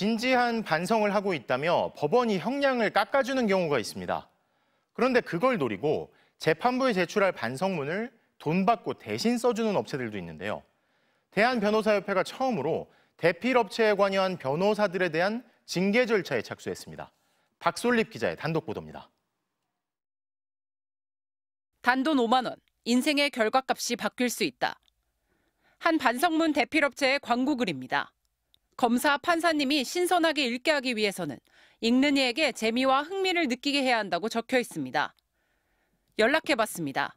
진지한 반성을 하고 있다며 법원이 형량을 깎아주는 경우가 있습니다. 그런데 그걸 노리고 재판부에 제출할 반성문을 돈 받고 대신 써주는 업체들도 있는데요. 대한변호사협회가 처음으로 대필 업체에 관여한 변호사들에 대한 징계 절차에 착수했습니다. 박솔립 기자의 단독 보도입니다. 단돈 5만 원, 인생의 결과값이 바뀔 수 있다. 한 반성문 대필업체의 광고 글입니다. 검사 판사님이 신선하게 읽게 하기 위해서는 읽는 이에게 재미와 흥미를 느끼게 해야 한다고 적혀 있습니다. 연락해봤습니다.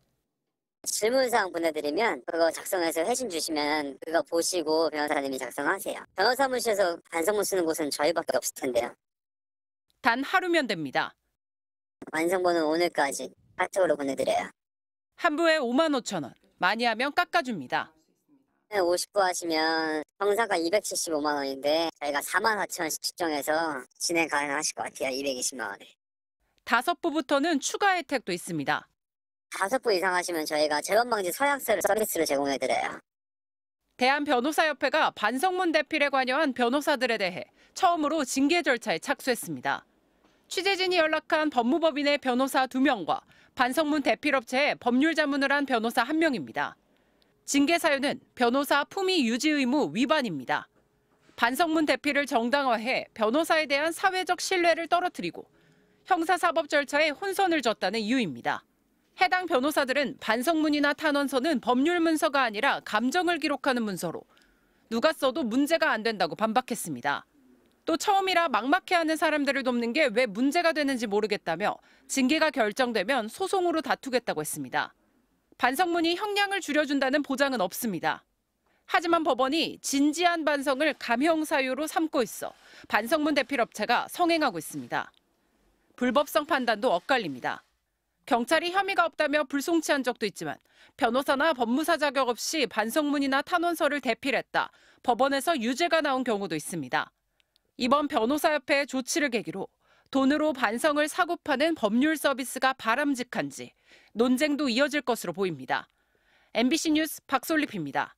질문사항 보내드리면 그거 작성해서 회신 주시면 그거 보시고 변호사님이 작성하세요. 변호사무실에서 반성문 쓰는 곳은 저희밖에 없을 텐데요. 단 하루면 됩니다. 완성본은 오늘까지 파트으로 보내드려요. 한부에 5만 5천 원, 많이 하면 깎아줍니다. 50부 하시면 형사가 275만 원인데 저희가 4 4 0 0 0 원씩 측정해서 진행 가능하실 것 같아요. 220만 원에. 다섯 부부터는 추가 혜택도 있습니다. 다섯 부 이상 하시면 저희가 재범 방지 서약서를 서비스를 제공해드려요. 대한변호사협회가 반성문 대필에 관여한 변호사들에 대해 처음으로 징계 절차에 착수했습니다. 취재진이 연락한 법무법인의 변호사 2명과 반성문 대필업체의 법률 자문을 한 변호사 1명입니다 징계 사유는 변호사 품위 유지 의무 위반입니다. 반성문 대피를 정당화해 변호사에 대한 사회적 신뢰를 떨어뜨리고 형사사법 절차에 혼선을 줬다는 이유입니다. 해당 변호사들은 반성문이나 탄원서는 법률 문서가 아니라 감정을 기록하는 문서로 누가 써도 문제가 안 된다고 반박했습니다. 또 처음이라 막막해하는 사람들을 돕는 게 왜 문제가 되는지 모르겠다며 징계가 결정되면 소송으로 다투겠다고 했습니다. 반성문이 형량을 줄여준다는 보장은 없습니다. 하지만 법원이 진지한 반성을 감형 사유로 삼고 있어 반성문 대필 업체가 성행하고 있습니다. 불법성 판단도 엇갈립니다. 경찰이 혐의가 없다며 불송치한 적도 있지만 변호사나 법무사 자격 없이 반성문이나 탄원서를 대필했다. 법원에서 유죄가 나온 경우도 있습니다. 이번 변호사협회 의 조치를 계기로 돈으로 반성을 사고파는 법률 서비스가 바람직한지 논쟁도 이어질 것으로 보입니다. MBC 뉴스 박솔립입니다.